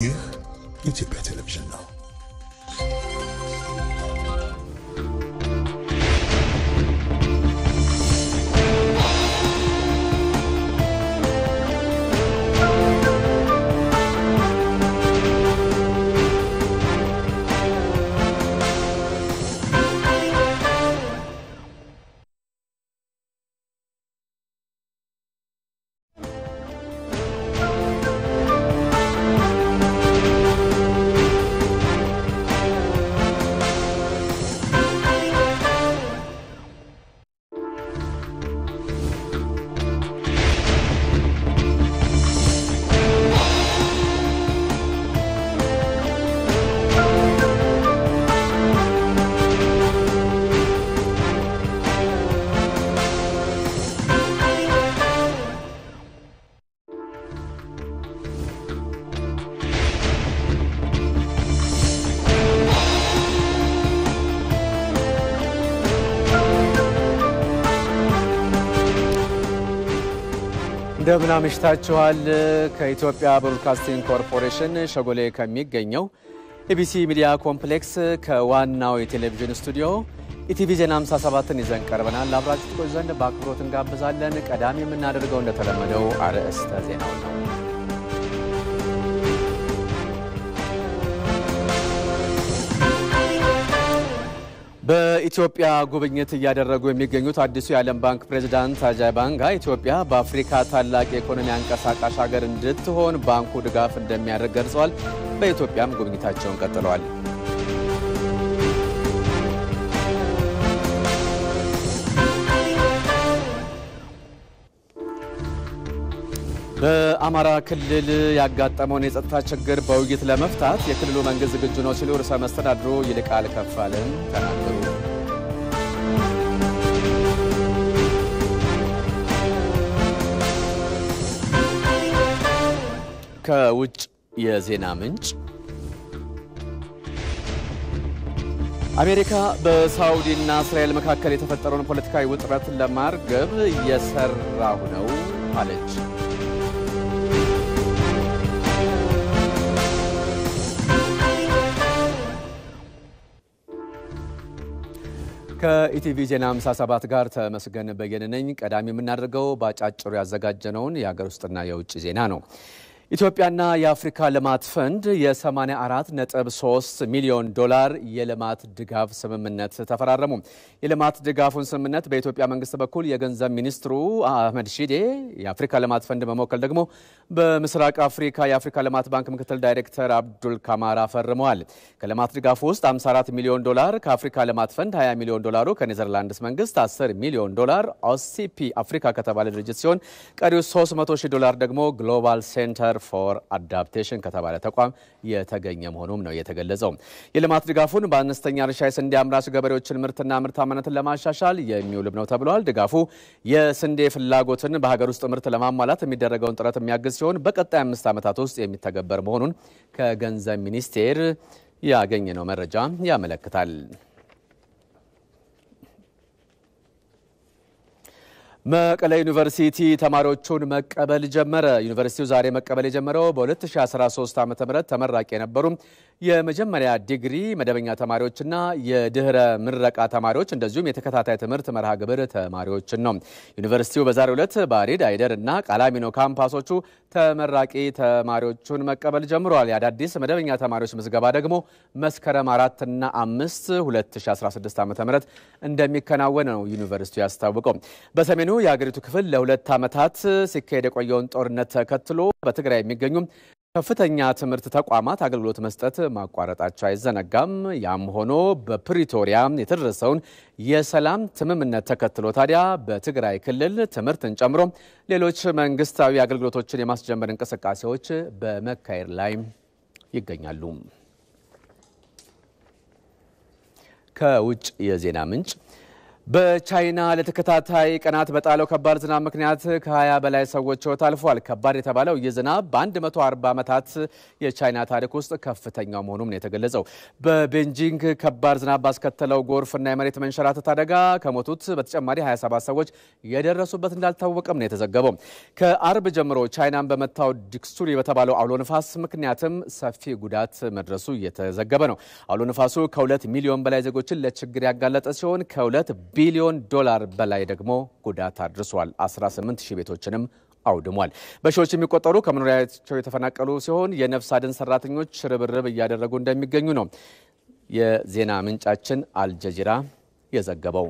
you YouTube television now. እንደምን አምሽታችኋል። ከኢትዮጵያ ብሮድካስቲንግ ኮርፖሬሽን ሸጎሌ ከሚገኘው ኤቢሲ ሚዲያ ኮምፕሌክስ ከዋናው የቴሌቪዥን ስቱዲዮ ኢቲቪ ዜና 57ን ይዘን ቀርበናል። አብራችሁ ዘንድ በአክብሮት እንጋብዛለን። ቀዳሚ የምናደርገው እንደተለመደው አርዕስተ ዜናው ነው። በኢትዮጵያ ጉብኝት እያደረጉ የሚገኙት አዲሱ የዓለም ባንክ ፕሬዚዳንት አጃይ ባንጋ ኢትዮጵያ በአፍሪካ ታላቅ የኢኮኖሚ አንቀሳቃሽ ሀገር እንድትሆን ባንኩ ድጋፍ እንደሚያደርግ ገልጸዋል። በኢትዮጵያም ጉብኝታቸውን ቀጥለዋል። በአማራ ክልል ያጋጠመውን የጸጥታ ችግር በውይይት ለመፍታት የክልሉ መንግስት ዝግጁ ነው ሲሉ ርዕሰ መስተዳድሩ ይልቃል ከፋለን ተናገሩ። ከውጭ የዜና ምንጭ አሜሪካ በሳውዲና እስራኤል መካከል የተፈጠረውን ፖለቲካዊ ውጥረት ለማርገብ እየሰራሁ ነው አለች። ከኢቲቪ ዜና 57 ጋር ተመስገን በየነ ነኝ። ቀዳሚ የምናደርገው በአጫጭሩ ያዘጋጀነውን የሀገር ውስጥና የውጭ ዜና ነው። ኢትዮጵያና የአፍሪካ ልማት ፈንድ የ84.3 ሚሊዮን ዶላር የልማት ድጋፍ ስምምነት ተፈራረሙ። የልማት ድጋፉን ስምምነት በኢትዮጵያ መንግስት በኩል የገንዘብ ሚኒስትሩ አህመድ ሺዴ፣ የአፍሪካ ልማት ፈንድ በመወከል ደግሞ በምስራቅ አፍሪካ የአፍሪካ ልማት ባንክ ምክትል ዳይሬክተር አብዱል ካማራ ፈርመዋል። ከልማት ድጋፉ ውስጥ 54 ሚሊዮን ዶላር ከአፍሪካ ልማት ፈንድ፣ 20 ሚሊዮን ዶላሩ ከኔዘርላንድስ መንግስት፣ 10 ሚሊዮን ዶላር ኦሲፒ አፍሪካ ከተባለ ድርጅት ሲሆን ቀሪው 300 ሺህ ዶላር ደግሞ ግሎባል ሴንተር ሴንተር ፎር አዳፕቴሽን ከተባለ ተቋም የተገኘ መሆኑም ነው የተገለጸው። የልማት ድጋፉን በአነስተኛ እርሻ የስንዴ አምራች ገበሬዎችን ምርትና ምርታማነትን ለማሻሻል የሚውልም ነው ተብሏል። ድጋፉ የስንዴ ፍላጎትን በሀገር ውስጥ ምርት ለማሟላት የሚደረገውን ጥረት የሚያግዝ ሲሆን በቀጣይ አምስት ዓመታት ውስጥ የሚተገበር መሆኑን ከገንዘብ ሚኒስቴር ያገኘነው መረጃ ያመለክታል። መቀለ ዩኒቨርሲቲ ተማሪዎቹን መቀበል ጀመረ። ዩኒቨርሲቲው ዛሬ መቀበል የጀመረው በ2013 ዓ ም ተመራቂ የነበሩ የመጀመሪያ ዲግሪ መደበኛ ተማሪዎችና የድህረ ምረቃ ተማሪዎች እንደዚሁም የተከታታይ ትምህርት መርሃ ግብር ተማሪዎችን ነው። ዩኒቨርሲቲው በዛሬው ዕለት ባሪድ፣ አይደር እና ቃላሚኖ ካምፓሶቹ ተመራቂ ተማሪዎቹን መቀበል ጀምረዋል። የአዳዲስ መደበኛ ተማሪዎች ምዝገባ ደግሞ መስከረም አራትና አምስት 2016 ዓ ም እንደሚከናወን ነው ዩኒቨርሲቲው ያስታውቀው። በሰሜኑ የአገሪቱ ክፍል ለሁለት ዓመታት ሲካሄድ የቆየውን ጦርነት ተከትሎ በትግራይ የሚገኙ ከፍተኛ ትምህርት ተቋማት አገልግሎት መስጠት ማቋረጣቸው አይዘነጋም። ያም ሆኖ በፕሪቶሪያ የተደረሰውን የሰላም ስምምነት ተከትሎ ታዲያ በትግራይ ክልል ትምህርትን ጨምሮ ሌሎች መንግስታዊ አገልግሎቶችን የማስጀመር እንቅስቃሴዎች በመካሄድ ላይ ይገኛሉ። ከውጭ የዜና ምንጭ በቻይና ለተከታታይ ቀናት በጣለው ከባድ ዝናብ ምክንያት ከ20 በላይ ሰዎች ህይወት አልፏል። ከባድ የተባለው ይህ ዝናብ በ140 ዓመታት የቻይና ታሪክ ውስጥ ከፍተኛው መሆኑም ነው የተገለጸው። በቤጂንግ ከባድ ዝናብ ባስከተለው ጎርፍና የመሬት መንሸራተት አደጋ ከሞቱት በተጨማሪ 27 ሰዎች የደረሱበት እንዳልታወቀም ነው የተዘገበው። ከአርብ ጀምሮ ቻይናን በመታው ዲክሱሪ በተባለው አውሎ ንፋስ ምክንያትም ሰፊ ጉዳት መድረሱ እየተዘገበ ነው። አውሎ ንፋሱ ከ2 ሚሊዮን በላይ ዜጎችን ለችግር ያጋለጠ ሲሆን ከ ቢሊዮን ዶላር በላይ ደግሞ ጉዳት አድርሷል። 18 ሺህ ቤቶችንም አውድሟል። በሺዎች የሚቆጠሩ ከመኖሪያቸው የተፈናቀሉ ሲሆን የነፍስ አድን ሰራተኞች ርብርብ እያደረጉ እንደሚገኙ ነው የዜና ምንጫችን አልጀዚራ የዘገበው።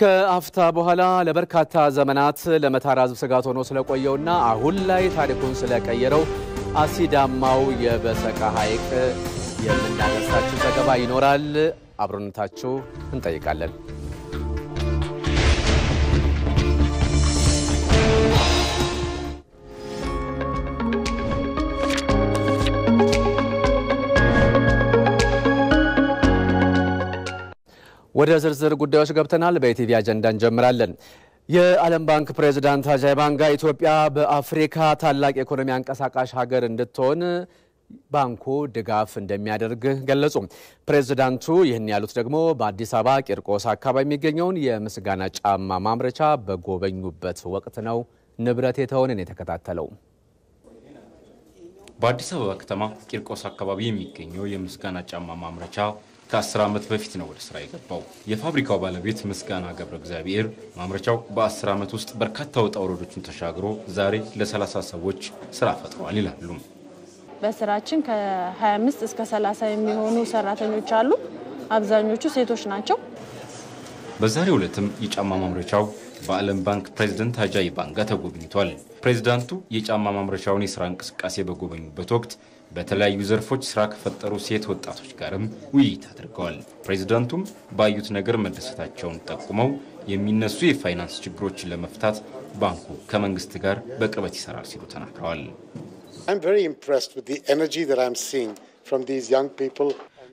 ከአፍታ በኋላ ለበርካታ ዘመናት ለመታራ ስጋት ሆኖ ስለቆየውና አሁን ላይ ታሪኩን ስለቀየረው አሲዳማው የበሰቃ ሐይቅ የምናነሳችሁ ዘገባ ይኖራል። አብሮነታችሁ እንጠይቃለን። ወደ ዝርዝር ጉዳዮች ገብተናል። በኢቲቪ አጀንዳ እንጀምራለን። የዓለም ባንክ ፕሬዚዳንት አጃይ ባንጋ ኢትዮጵያ በአፍሪካ ታላቅ የኢኮኖሚ አንቀሳቃሽ ሀገር እንድትሆን ባንኩ ድጋፍ እንደሚያደርግ ገለጹ። ፕሬዚዳንቱ ይህን ያሉት ደግሞ በአዲስ አበባ ቂርቆስ አካባቢ የሚገኘውን የምስጋና ጫማ ማምረቻ በጎበኙበት ወቅት ነው። ንብረት የተሆንን የተከታተለው በአዲስ አበባ ከተማ ቂርቆስ አካባቢ የሚገኘው የምስጋና ጫማ ማምረቻ ከአስር ዓመት በፊት ነው ወደ ስራ የገባው። የፋብሪካው ባለቤት ምስጋና ገብረ እግዚአብሔር ማምረቻው በአስር ዓመት ውስጥ በርካታ ወጣ ውረዶችን ተሻግሮ ዛሬ ለሰላሳ ሰዎች ስራ ፈጥሯል ይላሉ። በስራችን ከ25 እስከ 30 የሚሆኑ ሰራተኞች አሉ። አብዛኞቹ ሴቶች ናቸው። በዛሬው ዕለትም የጫማ ማምረቻው በዓለም ባንክ ፕሬዚደንት አጃይ ባንጋ ተጎብኝቷል። ፕሬዚዳንቱ የጫማ ማምረቻውን የስራ እንቅስቃሴ በጎበኙበት ወቅት በተለያዩ ዘርፎች ስራ ከፈጠሩ ሴት ወጣቶች ጋርም ውይይት አድርገዋል። ፕሬዚዳንቱም ባዩት ነገር መደሰታቸውን ጠቁመው የሚነሱ የፋይናንስ ችግሮችን ለመፍታት ባንኩ ከመንግስት ጋር በቅርበት ይሰራል ሲሉ ተናግረዋል።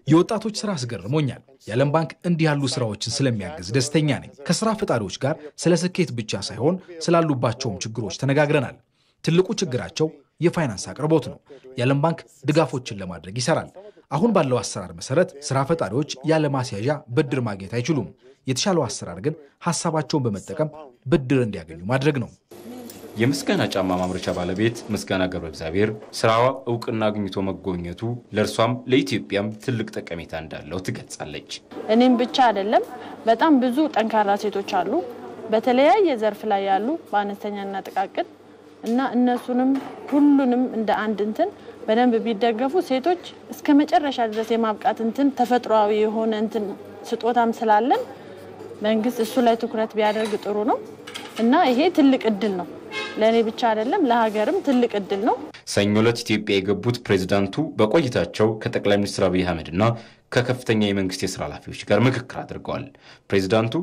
የወጣቶች ስራ አስገርሞኛል። የዓለም ባንክ እንዲህ ያሉ ስራዎችን ስለሚያግዝ ደስተኛ ነኝ። ከስራ ፈጣሪዎች ጋር ስለ ስኬት ብቻ ሳይሆን ስላሉባቸውም ችግሮች ተነጋግረናል። ትልቁ ችግራቸው የፋይናንስ አቅርቦት ነው። የዓለም ባንክ ድጋፎችን ለማድረግ ይሰራል። አሁን ባለው አሰራር መሰረት ስራ ፈጣሪዎች ያለ ማስያዣ ብድር ማግኘት አይችሉም። የተሻለው አሰራር ግን ሀሳባቸውን በመጠቀም ብድር እንዲያገኙ ማድረግ ነው። የምስጋና ጫማ ማምረቻ ባለቤት ምስጋና ገብረ እግዚአብሔር ስራዋ እውቅና አግኝቶ መጎብኘቱ ለእርሷም ለኢትዮጵያም ትልቅ ጠቀሜታ እንዳለው ትገልጻለች። እኔም ብቻ አይደለም፣ በጣም ብዙ ጠንካራ ሴቶች አሉ፣ በተለያየ ዘርፍ ላይ ያሉ በአነስተኛና ጥቃቅን እና እነሱንም ሁሉንም እንደ አንድ እንትን በደንብ ቢደገፉ ሴቶች እስከ መጨረሻ ድረስ የማብቃት እንትን ተፈጥሯዊ የሆነ እንትን ስጦታም ስላለን መንግስት እሱ ላይ ትኩረት ቢያደርግ ጥሩ ነው እና ይሄ ትልቅ እድል ነው። ለእኔ ብቻ አይደለም ለሀገርም ትልቅ እድል ነው። ሰኞ ዕለት ኢትዮጵያ የገቡት ፕሬዚዳንቱ በቆይታቸው ከጠቅላይ ሚኒስትር አብይ አህመድ እና ከከፍተኛ የመንግስት የስራ ኃላፊዎች ጋር ምክክር አድርገዋል። ፕሬዚዳንቱ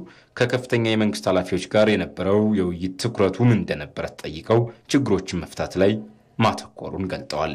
ከከፍተኛ የመንግስት ኃላፊዎች ጋር የነበረው የውይይት ትኩረቱ ምን እንደነበረ ተጠይቀው ችግሮችን መፍታት ላይ ማተኮሩን ገልጠዋል።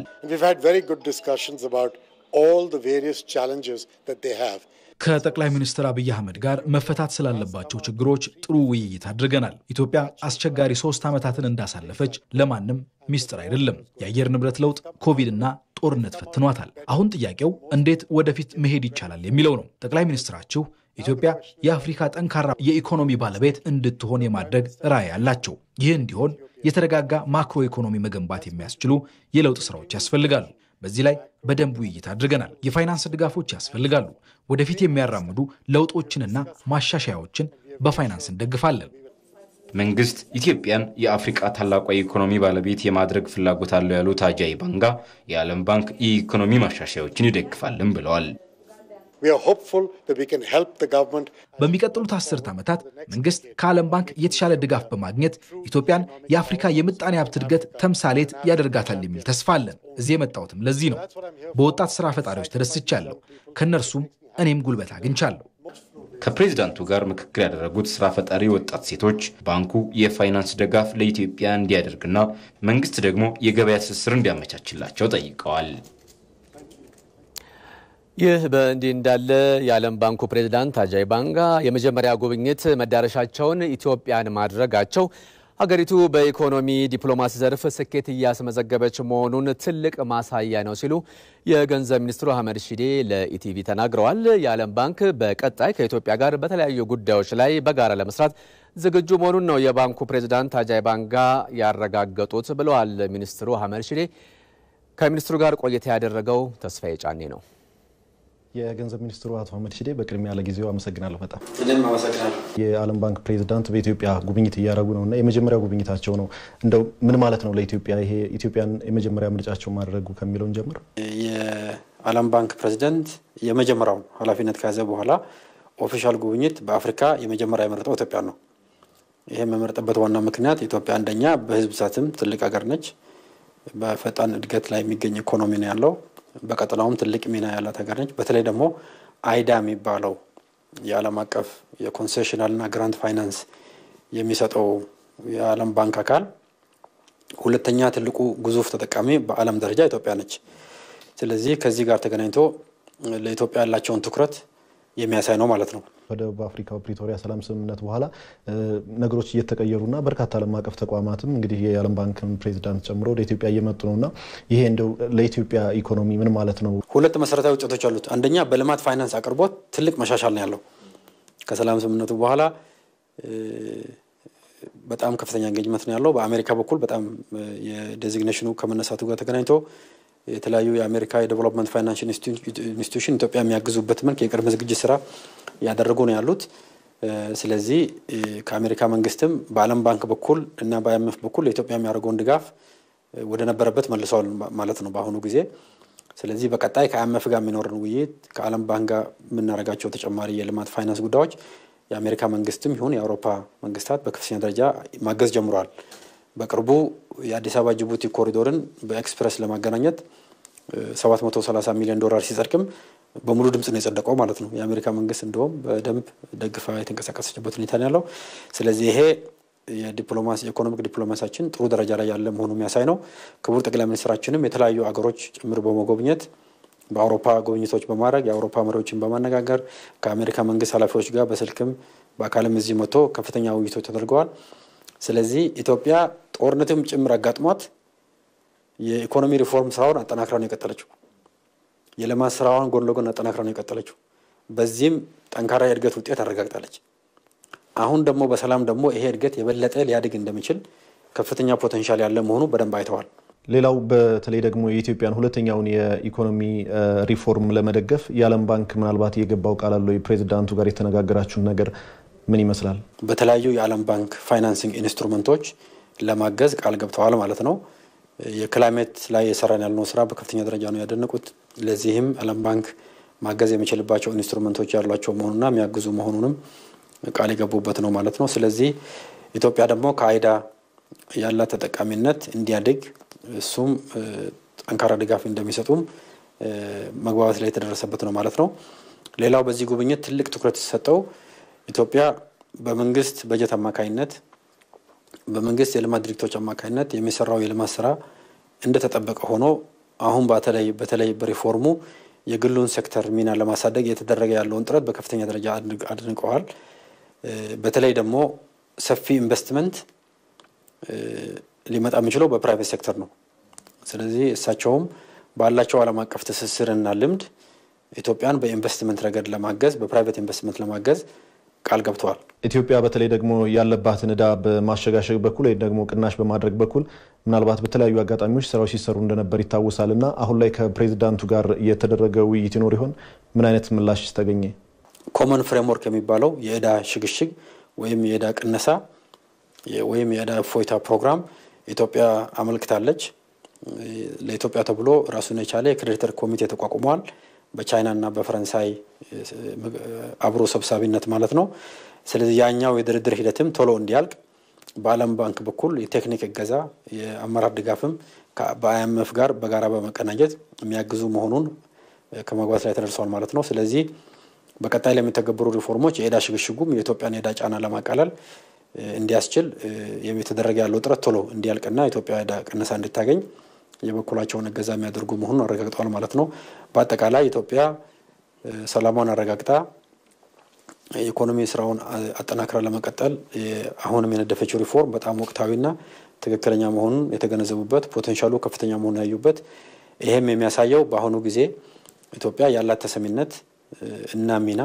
ከጠቅላይ ሚኒስትር አብይ አህመድ ጋር መፈታት ስላለባቸው ችግሮች ጥሩ ውይይት አድርገናል። ኢትዮጵያ አስቸጋሪ ሶስት ዓመታትን እንዳሳለፈች ለማንም ሚስጥር አይደለም። የአየር ንብረት ለውጥ፣ ኮቪድና ጦርነት ፈትኗታል። አሁን ጥያቄው እንዴት ወደፊት መሄድ ይቻላል የሚለው ነው። ጠቅላይ ሚኒስትራችሁ ኢትዮጵያ የአፍሪካ ጠንካራ የኢኮኖሚ ባለቤት እንድትሆን የማድረግ ራዕይ አላቸው። ይህ እንዲሆን የተረጋጋ ማክሮ ኢኮኖሚ መገንባት የሚያስችሉ የለውጥ ስራዎች ያስፈልጋሉ። በዚህ ላይ በደንብ ውይይት አድርገናል። የፋይናንስ ድጋፎች ያስፈልጋሉ። ወደፊት የሚያራምዱ ለውጦችንና ማሻሻያዎችን በፋይናንስ እንደግፋለን። መንግስት ኢትዮጵያን የአፍሪቃ ታላቋ የኢኮኖሚ ባለቤት የማድረግ ፍላጎት አለው ያሉት አጃይ ባንጋ የዓለም ባንክ የኢኮኖሚ ማሻሻያዎችን ይደግፋልን ብለዋል። በሚቀጥሉት አስርት ዓመታት መንግሥት ከዓለም ባንክ የተሻለ ድጋፍ በማግኘት ኢትዮጵያን የአፍሪካ የምጣኔ ሀብት እድገት ተምሳሌት ያደርጋታል የሚል ተስፋ አለን። እዚህ የመጣሁትም ለዚህ ነው። በወጣት ሥራ ፈጣሪዎች ተደስቻለሁ። ከእነርሱም እኔም ጉልበት አግኝቻለሁ። ከፕሬዚዳንቱ ጋር ምክክር ያደረጉት ስራ ፈጣሪ ወጣት ሴቶች ባንኩ የፋይናንስ ድጋፍ ለኢትዮጵያ እንዲያደርግና መንግስት ደግሞ የገበያ ትስስር እንዲያመቻችላቸው ጠይቀዋል። ይህ በእንዲህ እንዳለ የዓለም ባንኩ ፕሬዚዳንት አጃይ ባንጋ የመጀመሪያ ጉብኝት መዳረሻቸውን ኢትዮጵያን ማድረጋቸው ሀገሪቱ በኢኮኖሚ ዲፕሎማሲ ዘርፍ ስኬት እያስመዘገበች መሆኑን ትልቅ ማሳያ ነው ሲሉ የገንዘብ ሚኒስትሩ አህመድ ሺዴ ለኢቲቪ ተናግረዋል። የዓለም ባንክ በቀጣይ ከኢትዮጵያ ጋር በተለያዩ ጉዳዮች ላይ በጋራ ለመስራት ዝግጁ መሆኑን ነው የባንኩ ፕሬዚዳንት አጃይ ባንጋ ያረጋገጡት ብለዋል ሚኒስትሩ አህመድ ሺዴ። ከሚኒስትሩ ጋር ቆይታ ያደረገው ተስፋዬ ጫኔ ነው። የገንዘብ ሚኒስትሩ አቶ አህመድ ሽዴ በቅድሚያ ለጊዜው አመሰግናለሁ። በጣም እኔም አመሰግናለሁ። የዓለም ባንክ ፕሬዚዳንት በኢትዮጵያ ጉብኝት እያደረጉ ነው እና የመጀመሪያ ጉብኝታቸው ነው። እንደው ምን ማለት ነው ለኢትዮጵያ ይሄ ኢትዮጵያን የመጀመሪያ ምርጫቸው ማድረጉ ከሚለውን ጀምር። የዓለም ባንክ ፕሬዚደንት የመጀመሪያው ኃላፊነት ከያዘ በኋላ ኦፊሻል ጉብኝት በአፍሪካ የመጀመሪያ የመረጠው ኢትዮጵያ ነው። ይህ የመረጠበት ዋና ምክንያት ኢትዮጵያ አንደኛ በህዝብ ብዛትም ትልቅ ሀገር ነች። በፈጣን እድገት ላይ የሚገኝ ኢኮኖሚ ነው ያለው በቀጠናውም ትልቅ ሚና ያላት ሀገር ነች። በተለይ ደግሞ አይዳ የሚባለው የዓለም አቀፍ የኮንሴሽናልና ግራንት ፋይናንስ የሚሰጠው የዓለም ባንክ አካል ሁለተኛ ትልቁ ግዙፍ ተጠቃሚ በዓለም ደረጃ ኢትዮጵያ ነች። ስለዚህ ከዚህ ጋር ተገናኝቶ ለኢትዮጵያ ያላቸውን ትኩረት የሚያሳይ ነው ማለት ነው። በደቡብ አፍሪካ ፕሪቶሪያ ሰላም ስምምነት በኋላ ነገሮች እየተቀየሩና በርካታ ዓለም አቀፍ ተቋማትም እንግዲህ የዓለም ባንክ ፕሬዚዳንት ጨምሮ ወደ ኢትዮጵያ እየመጡ ነውና ይሄ እንደው ለኢትዮጵያ ኢኮኖሚ ምን ማለት ነው? ሁለት መሰረታዊ ውጤቶች አሉት። አንደኛ በልማት ፋይናንስ አቅርቦት ትልቅ መሻሻል ነው ያለው ከሰላም ስምምነቱ በኋላ በጣም ከፍተኛ እንገኝመት ነው ያለው። በአሜሪካ በኩል በጣም የዴዚግኔሽኑ ከመነሳቱ ጋር ተገናኝቶ የተለያዩ የአሜሪካ የዴቨሎፕመንት ፋይናንሽል ኢንስቲቱሽን ኢትዮጵያ የሚያግዙበት መልክ የቅድመ ዝግጅት ስራ እያደረጉ ነው ያሉት። ስለዚህ ከአሜሪካ መንግስትም በዓለም ባንክ በኩል እና በአይኤምኤፍ በኩል ለኢትዮጵያ የሚያደርገውን ድጋፍ ወደ ነበረበት መልሰዋል ማለት ነው በአሁኑ ጊዜ። ስለዚህ በቀጣይ ከአይኤምኤፍ ጋር የሚኖርን ውይይት ከዓለም ባንክ ጋር የምናደርጋቸው ተጨማሪ የልማት ፋይናንስ ጉዳዮች የአሜሪካ መንግስትም ይሁን የአውሮፓ መንግስታት በከፍተኛ ደረጃ ማገዝ ጀምሯል። በቅርቡ የአዲስ አበባ ጅቡቲ ኮሪዶርን በኤክስፕረስ ለማገናኘት 730 ሚሊዮን ዶላር ሲጸድቅም በሙሉ ድምፅ ነው የጸደቀው ማለት ነው። የአሜሪካ መንግስት እንደውም በደንብ ደግፋ የተንቀሳቀሰችበት ሁኔታ ነው ያለው። ስለዚህ ይሄ የዲፕሎማሲ ኢኮኖሚክ ዲፕሎማሲያችን ጥሩ ደረጃ ላይ ያለ መሆኑ የሚያሳይ ነው። ክቡር ጠቅላይ ሚኒስትራችንም የተለያዩ አገሮች ጭምር በመጎብኘት በአውሮፓ ጉብኝቶች በማድረግ የአውሮፓ መሪዎችን በማነጋገር ከአሜሪካ መንግስት ኃላፊዎች ጋር በስልክም በአካልም እዚህ መጥቶ ከፍተኛ ውይይቶች ተደርገዋል። ስለዚህ ኢትዮጵያ ጦርነትም ጭምር አጋጥሟት የኢኮኖሚ ሪፎርም ስራውን አጠናክራ ነው የቀጠለችው። የልማት ስራዋን ጎን ለጎን አጠናክራ ነው የቀጠለችው። በዚህም ጠንካራ የእድገት ውጤት አረጋግጣለች። አሁን ደግሞ በሰላም ደግሞ ይሄ እድገት የበለጠ ሊያድግ እንደሚችል ከፍተኛ ፖቴንሻል ያለ መሆኑ በደንብ አይተዋል። ሌላው በተለይ ደግሞ የኢትዮጵያን ሁለተኛውን የኢኮኖሚ ሪፎርም ለመደገፍ የዓለም ባንክ ምናልባት የገባው ቃል አለው? የፕሬዚዳንቱ ጋር የተነጋገራችሁን ነገር ምን ይመስላል? በተለያዩ የዓለም ባንክ ፋይናንሲንግ ኢንስትሩመንቶች ለማገዝ ቃል ገብተዋል ማለት ነው። የክላይሜት ላይ የሰራን ያልነው ስራ በከፍተኛ ደረጃ ነው ያደነቁት። ለዚህም ዓለም ባንክ ማገዝ የሚችልባቸው ኢንስትሩመንቶች ያሏቸው መሆኑና የሚያግዙ መሆኑንም ቃል የገቡበት ነው ማለት ነው። ስለዚህ ኢትዮጵያ ደግሞ ከአይዳ ያላት ተጠቃሚነት እንዲያድግ እሱም ጠንካራ ድጋፍ እንደሚሰጡም መግባባት ላይ የተደረሰበት ነው ማለት ነው። ሌላው በዚህ ጉብኝት ትልቅ ትኩረት ሲሰጠው ኢትዮጵያ በመንግስት በጀት አማካኝነት በመንግስት የልማት ድርጅቶች አማካኝነት የሚሰራው የልማት ስራ እንደተጠበቀ ሆኖ አሁን በተለይ በተለይ በሪፎርሙ የግሉን ሴክተር ሚና ለማሳደግ እየተደረገ ያለውን ጥረት በከፍተኛ ደረጃ አድንቀዋል። በተለይ ደግሞ ሰፊ ኢንቨስትመንት ሊመጣ የሚችለው በፕራይቬት ሴክተር ነው። ስለዚህ እሳቸውም ባላቸው ዓለም አቀፍ ትስስርና ልምድ ኢትዮጵያን በኢንቨስትመንት ረገድ ለማገዝ በፕራይቬት ኢንቨስትመንት ለማገዝ ቃል ገብተዋል። ኢትዮጵያ በተለይ ደግሞ ያለባትን እዳ በማሸጋሸግ በኩል ወይም ደግሞ ቅናሽ በማድረግ በኩል ምናልባት በተለያዩ አጋጣሚዎች ስራዎች ሲሰሩ እንደነበር ይታወሳል እና አሁን ላይ ከፕሬዚዳንቱ ጋር የተደረገ ውይይት ይኖር ይሆን? ምን አይነት ምላሽ ተገኘ? ኮመን ፍሬምወርክ የሚባለው የእዳ ሽግሽግ ወይም የእዳ ቅነሳ ወይም የእዳ እፎይታ ፕሮግራም ኢትዮጵያ አመልክታለች። ለኢትዮጵያ ተብሎ ራሱን የቻለ የክሬዲተር ኮሚቴ ተቋቁመዋል። በቻይናና በፈረንሳይ አብሮ ሰብሳቢነት ማለት ነው። ስለዚህ ያኛው የድርድር ሂደትም ቶሎ እንዲያልቅ በዓለም ባንክ በኩል የቴክኒክ እገዛ የአመራር ድጋፍም በአይኤምኤፍ ጋር በጋራ በመቀናጀት የሚያግዙ መሆኑን ከመግባት ላይ ተደርሰዋል ማለት ነው። ስለዚህ በቀጣይ ለሚተገበሩ ሪፎርሞች የዕዳ ሽግሽጉም የኢትዮጵያን የዕዳ ጫና ለማቃለል እንዲያስችል የተደረገ ያለው ጥረት ቶሎ እንዲያልቅና ኢትዮጵያ ዕዳ ቅነሳ እንድታገኝ የበኩላቸውን እገዛ የሚያደርጉ መሆኑን አረጋግጠዋል ማለት ነው። በአጠቃላይ ኢትዮጵያ ሰላሟን አረጋግጣ የኢኮኖሚ ስራውን አጠናክራ ለመቀጠል አሁንም የነደፈችው ሪፎርም በጣም ወቅታዊና ትክክለኛ መሆኑን የተገነዘቡበት ፖቴንሻሉ ከፍተኛ መሆኑን ያዩበት ይህም የሚያሳየው በአሁኑ ጊዜ ኢትዮጵያ ያላት ተሰሚነት እና ሚና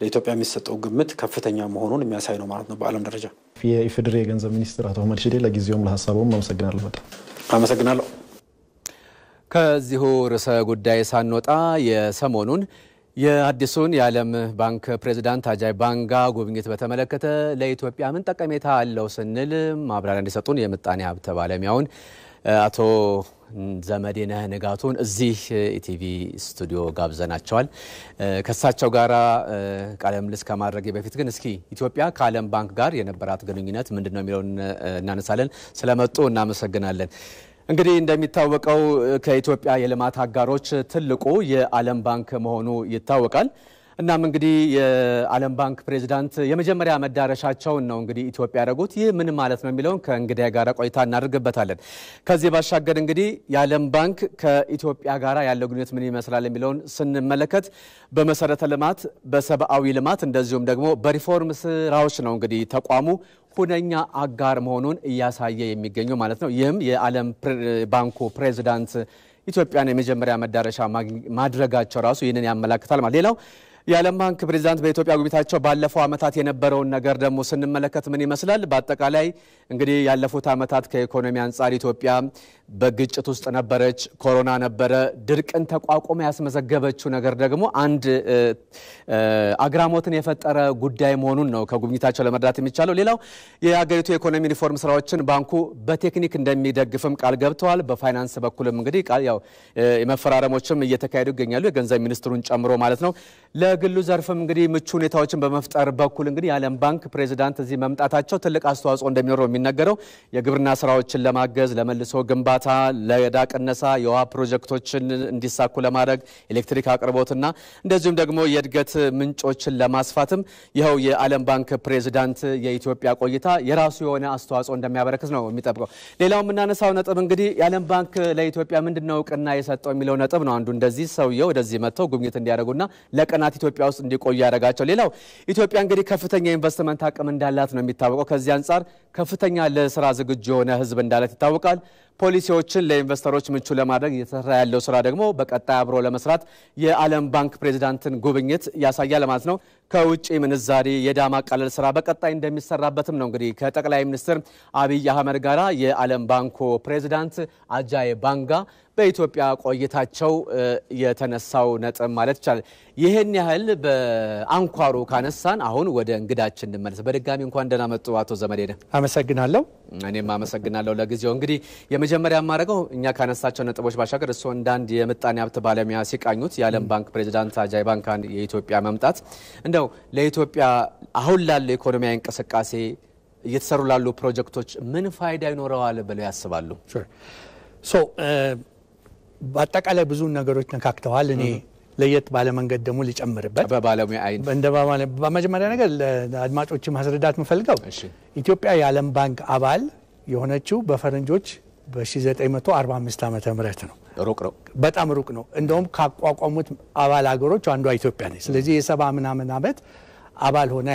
ለኢትዮጵያ የሚሰጠው ግምት ከፍተኛ መሆኑን የሚያሳይ ነው ማለት ነው በዓለም ደረጃ። የኢፌዴሪ የገንዘብ ሚኒስትር አቶ አህመድ ሽዴ ለጊዜውም ለሀሳቡም አመሰግናለሁ። በጣም አመሰግናለሁ። ከዚሁ ርዕሰ ጉዳይ ሳንወጣ የሰሞኑን የአዲሱን የዓለም ባንክ ፕሬዚዳንት አጃይ ባንጋ ጉብኝት በተመለከተ ለኢትዮጵያ ምን ጠቀሜታ አለው ስንል ማብራሪያ እንዲሰጡን የምጣኔ ሀብት ባለሙያውን አቶ ዘመዴነህ ንጋቱን እዚህ ኢቲቪ ስቱዲዮ ጋብዘናቸዋል። ከእሳቸው ጋር ቃለ ምልልስ ከማድረግ በፊት ግን እስኪ ኢትዮጵያ ከዓለም ባንክ ጋር የነበራት ግንኙነት ምንድን ነው የሚለውን እናነሳለን። ስለመጡ እናመሰግናለን። እንግዲህ እንደሚታወቀው ከኢትዮጵያ የልማት አጋሮች ትልቁ የዓለም ባንክ መሆኑ ይታወቃል። እናም እንግዲህ የዓለም ባንክ ፕሬዚዳንት የመጀመሪያ መዳረሻቸውን ነው እንግዲህ ኢትዮጵያ ያደረጉት። ይህ ምን ማለት ነው የሚለውን ከእንግዳ ጋር ቆይታ እናደርግበታለን። ከዚህ ባሻገር እንግዲህ የዓለም ባንክ ከኢትዮጵያ ጋር ያለው ግንኙነት ምን ይመስላል የሚለውን ስንመለከት በመሰረተ ልማት፣ በሰብአዊ ልማት እንደዚሁም ደግሞ በሪፎርም ስራዎች ነው እንግዲህ ተቋሙ ሁነኛ አጋር መሆኑን እያሳየ የሚገኘው ማለት ነው። ይህም የዓለም ባንኩ ፕሬዚዳንት ኢትዮጵያን የመጀመሪያ መዳረሻ ማድረጋቸው ራሱ ይህንን ያመላክታል ማለት ሌላው የዓለም ባንክ ፕሬዚዳንት በኢትዮጵያ ጉብኝታቸው ባለፈው ዓመታት የነበረውን ነገር ደግሞ ስንመለከት ምን ይመስላል? በአጠቃላይ እንግዲህ ያለፉት ዓመታት ከኢኮኖሚ አንጻር ኢትዮጵያ በግጭት ውስጥ ነበረች፣ ኮሮና ነበረ። ድርቅን ተቋቁመ ያስመዘገበችው ነገር ደግሞ አንድ አግራሞትን የፈጠረ ጉዳይ መሆኑን ነው ከጉብኝታቸው ለመርዳት የሚቻለው። ሌላው የሀገሪቱ የኢኮኖሚ ሪፎርም ስራዎችን ባንኩ በቴክኒክ እንደሚደግፍም ቃል ገብተዋል። በፋይናንስ በኩልም እንግዲህ ቃል ያው መፈራረሞችም እየተካሄዱ ይገኛሉ፣ የገንዘብ ሚኒስትሩን ጨምሮ ማለት ነው። ለግሉ ዘርፍም እንግዲህ ምቹ ሁኔታዎችን በመፍጠር በኩል እንግዲህ የዓለም ባንክ ፕሬዚዳንት እዚህ መምጣታቸው ትልቅ አስተዋጽኦ እንደሚኖረው የሚነገረው የግብርና ስራዎችን ለማገዝ ለመልሶ ግንባ ግንባታ፣ ለዕዳ ቅነሳ፣ የውሃ ፕሮጀክቶችን እንዲሳኩ ለማድረግ ኤሌክትሪክ አቅርቦትና እንደዚሁም ደግሞ የእድገት ምንጮችን ለማስፋትም ይኸው የዓለም ባንክ ፕሬዚዳንት የኢትዮጵያ ቆይታ የራሱ የሆነ አስተዋጽኦ እንደሚያበረክት ነው የሚጠብቀው። ሌላው የምናነሳው ነጥብ እንግዲህ የዓለም ባንክ ለኢትዮጵያ ምንድን ነው እውቅና የሰጠው የሚለው ነጥብ ነው አንዱ። እንደዚህ ሰውየው ወደዚህ መጥተው ጉብኝት እንዲያደርጉና ለቀናት ኢትዮጵያ ውስጥ እንዲቆዩ ያደረጋቸው። ሌላው ኢትዮጵያ እንግዲህ ከፍተኛ ኢንቨስትመንት አቅም እንዳላት ነው የሚታወቀው። ከዚህ አንጻር ከፍተኛ ለስራ ዝግጁ የሆነ ህዝብ እንዳላት ይታወቃል። ፖሊሲዎችን ለኢንቨስተሮች ምቹ ለማድረግ እየተሰራ ያለው ስራ ደግሞ በቀጣይ አብሮ ለመስራት የዓለም ባንክ ፕሬዚዳንትን ጉብኝት ያሳያል ማለት ነው። ከውጭ ምንዛሪ የዳማ ቀለል ስራ በቀጣይ እንደሚሰራበትም ነው እንግዲህ ከጠቅላይ ሚኒስትር አብይ አህመድ ጋራ የዓለም ባንኩ ፕሬዚዳንት አጃይ ባንጋ በኢትዮጵያ ቆይታቸው የተነሳው ነጥብ ማለት ይቻላል። ይህን ያህል በአንኳሩ ካነሳን አሁን ወደ እንግዳችን እንመለስ። በድጋሚ እንኳን ደህና መጡ አቶ ዘመዴነ። አመሰግናለሁ። እኔም አመሰግናለሁ። ለጊዜው እንግዲህ የመጀመሪያ የማደርገው እኛ ካነሳቸው ነጥቦች ባሻገር እሱ እንዳንድ የምጣኔ ሀብት ባለሙያ ሲቃኙት የዓለም ባንክ ፕሬዚዳንት አጃይ ባንካን የኢትዮጵያ መምጣት እንደው ለኢትዮጵያ አሁን ላለው ኢኮኖሚያዊ እንቅስቃሴ እየተሰሩ ላሉ ፕሮጀክቶች ምን ፋይዳ ይኖረዋል ብለው ያስባሉ? በአጠቃላይ ብዙ ነገሮች ነካክተዋል። እኔ ለየት ባለመንገድ ደግሞ ሊጨምርበት በባለሙያ አይን በመጀመሪያ ነገር ለአድማጮች ማስረዳት ምፈልገው ኢትዮጵያ የዓለም ባንክ አባል የሆነችው በፈረንጆች በ1945 ዓ ም ነው። ሩቅ ነው፣ በጣም ሩቅ ነው። እንደውም ካቋቋሙት አባል ሀገሮች አንዷ ኢትዮጵያ ነች። ስለዚህ የሰባ ምናምን አመት አባል ሆነ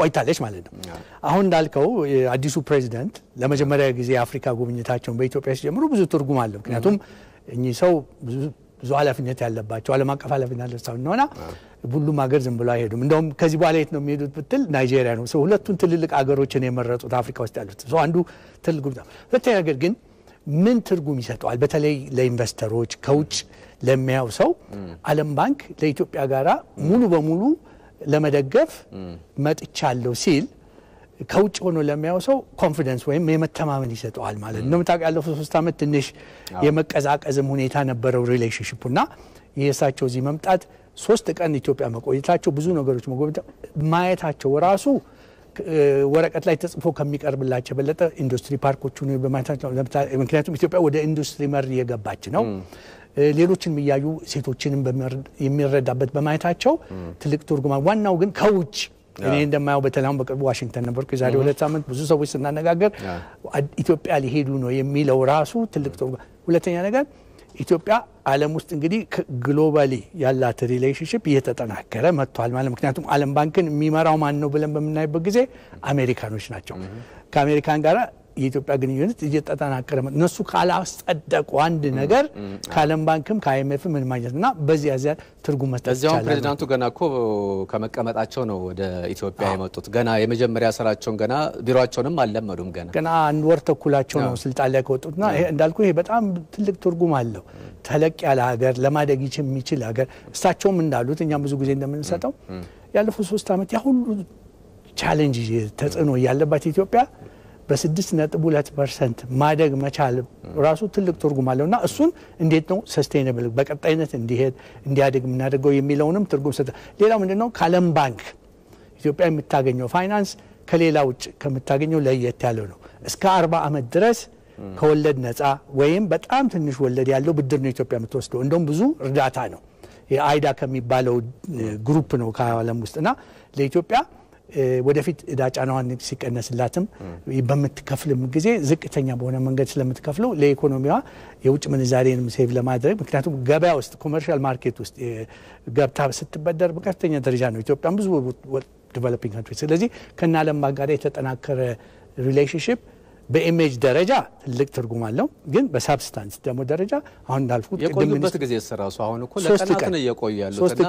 ቆይታለች ማለት ነው። አሁን እንዳልከው አዲሱ ፕሬዚደንት ለመጀመሪያ ጊዜ የአፍሪካ ጉብኝታቸውን በኢትዮጵያ ሲጀምሩ ብዙ ትርጉም አለ። ምክንያቱም እኚህ ሰው ብዙ ኃላፊነት ያለባቸው ዓለም አቀፍ ኃላፊነት ያለሰው ነውና ሁሉም ሀገር ዝም ብሎ አይሄዱም። እንደውም ከዚህ በኋላ የት ነው የሚሄዱት ብትል ናይጄሪያ ነው። ሰው ሁለቱን ትልልቅ ሀገሮችን የመረጡት አፍሪካ ውስጥ ያሉት ሰው አንዱ ትልቅ ሁለተኛ ነገር ግን ምን ትርጉም ይሰጠዋል? በተለይ ለኢንቨስተሮች ከውጭ ለሚያው ሰው ዓለም ባንክ ለኢትዮጵያ ጋራ ሙሉ በሙሉ ለመደገፍ መጥቻለሁ ሲል ከውጭ ሆኖ ለሚያው ሰው ኮንፊደንስ ወይም የመተማመን ይሰጠዋል ማለት ነው። ምታቅ ያለፈው ሶስት ዓመት ትንሽ የመቀዛቀዝም ሁኔታ ነበረው ሪሌሽንሽፑ እና የእሳቸው እዚህ መምጣት ሶስት ቀን ኢትዮጵያ መቆየታቸው ብዙ ነገሮች መጎብኘት ማየታቸው ራሱ ወረቀት ላይ ተጽፎ ከሚቀርብላቸው የበለጠ ኢንዱስትሪ ፓርኮቹን በማየታቸው ምክንያቱም ኢትዮጵያ ወደ ኢንዱስትሪ መር እየገባች ነው። ሌሎችን የሚያዩ ሴቶችንም የሚረዳበት በማየታቸው ትልቅ ትርጉማ ዋናው ግን ከውጭ እኔ እንደማየው በተለይ በቅርቡ ዋሽንግተን ነበርኩ። የዛሬ ሁለት ሳምንት ብዙ ሰዎች ስናነጋገር ኢትዮጵያ ሊሄዱ ነው የሚለው ራሱ ትልቅ ትርጉማ። ሁለተኛ ነገር ኢትዮጵያ አለም ውስጥ እንግዲህ ግሎባሊ ያላት ሪሌሽንሽፕ እየተጠናከረ መጥቷል ማለት ምክንያቱም አለም ባንክን የሚመራው ማን ነው ብለን በምናይበት ጊዜ አሜሪካኖች ናቸው። ከአሜሪካን ጋር የኢትዮጵያ ግንኙነት እየተጠናከረ እነሱ ካላስጸደቁ አንድ ነገር ከዓለም ባንክም ከአይኤምኤፍ ምን ማግኘት እና በዚያ ዚያ ትርጉም መስጠት እዚያውም ፕሬዚዳንቱ ገና እኮ ከመቀመጣቸው ነው ወደ ኢትዮጵያ የመጡት። ገና የመጀመሪያ ስራቸውን ገና ቢሮቸውንም አልለመዱም። ገና ገና አንድ ወር ተኩላቸው ነው ስልጣን ላይ ከወጡት ና ይሄ እንዳልኩ ይሄ በጣም ትልቅ ትርጉም አለው። ተለቅ ያለ ሀገር ለማደግ የሚችል ሀገር እሳቸውም እንዳሉት እኛም ብዙ ጊዜ እንደምንሰጠው ያለፉት ሶስት ዓመት ያሁሉ ቻሌንጅ ተጽዕኖ ያለባት ኢትዮጵያ በ6.2 ፐርሰንት ማደግ መቻል ራሱ ትልቅ ትርጉም አለው እና እሱን እንዴት ነው ሰስቴነብል በቀጣይነት እንዲሄድ እንዲያደግ የምናደርገው የሚለውንም ትርጉም ሰጥ። ሌላው ምንድ ነው ከአለም ባንክ ኢትዮጵያ የምታገኘው ፋይናንስ ከሌላ ውጭ ከምታገኘው ለየት ያለው ነው። እስከ 40 ዓመት ድረስ ከወለድ ነፃ ወይም በጣም ትንሽ ወለድ ያለው ብድር ነው ኢትዮጵያ የምትወስደው። እንደውም ብዙ እርዳታ ነው የአይዳ ከሚባለው ግሩፕ ነው ከአለም ውስጥ እና ለኢትዮጵያ ወደፊት እዳ ጫናዋን ሲቀነስላትም በምትከፍልም ጊዜ ዝቅተኛ በሆነ መንገድ ስለምትከፍለው ለኢኮኖሚዋ የውጭ ምንዛሬንም ሴቭ ለማድረግ ምክንያቱም ገበያ ውስጥ ኮመርሻል ማርኬት ውስጥ ገብታ ስትበደር በከፍተኛ ደረጃ ነው ኢትዮጵያን ብዙ ዲቨሎፒንግ ካንትሪ ስለዚህ ከነ ዓለም ጋር የተጠናከረ ሪሌሽንሽፕ በኢሜጅ ደረጃ ትልቅ ትርጉም አለው። ግን በሳብስታንስ ደግሞ ደረጃ አሁን እንዳልኩት የቆዩበት ጊዜ ስራ ሱ አሁን እኮ ለቀናትን እየቆዩ የቆዩ ያሉት